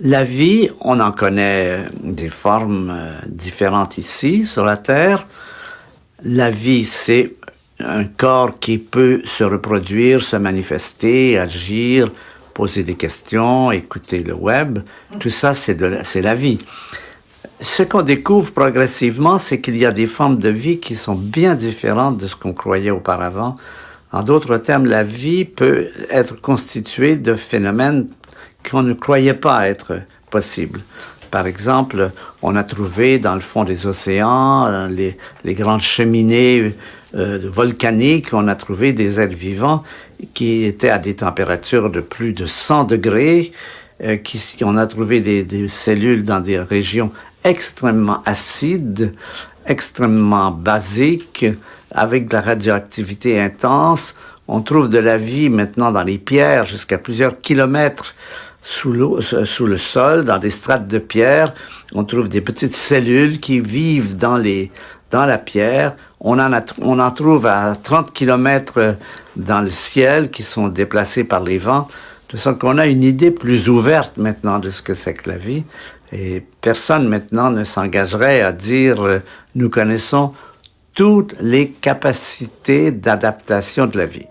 La vie, on en connaît euh, des formes euh, différentes ici, sur la Terre. La vie, c'est un corps qui peut se reproduire, se manifester, agir, poser des questions, écouter le web. Tout ça, c'est la, la vie. Ce qu'on découvre progressivement, c'est qu'il y a des formes de vie qui sont bien différentes de ce qu'on croyait auparavant. En d'autres termes, la vie peut être constituée de phénomènes qu'on ne croyait pas être possible. Par exemple, on a trouvé dans le fond des océans, les, les grandes cheminées euh, volcaniques, on a trouvé des êtres vivants qui étaient à des températures de plus de 100 degrés, euh, qui, on a trouvé des, des, cellules dans des régions extrêmement acides, extrêmement basiques, avec de la radioactivité intense. On trouve de la vie maintenant dans les pierres jusqu'à plusieurs kilomètres sous, euh, sous le sol, dans des strates de pierre. On trouve des petites cellules qui vivent dans, les, dans la pierre. On en, a, on en trouve à 30 km euh, dans le ciel qui sont déplacées par les vents. De sorte qu'on a une idée plus ouverte maintenant de ce que c'est que la vie. Et personne maintenant ne s'engagerait à dire euh, nous connaissons toutes les capacités d'adaptation de la vie.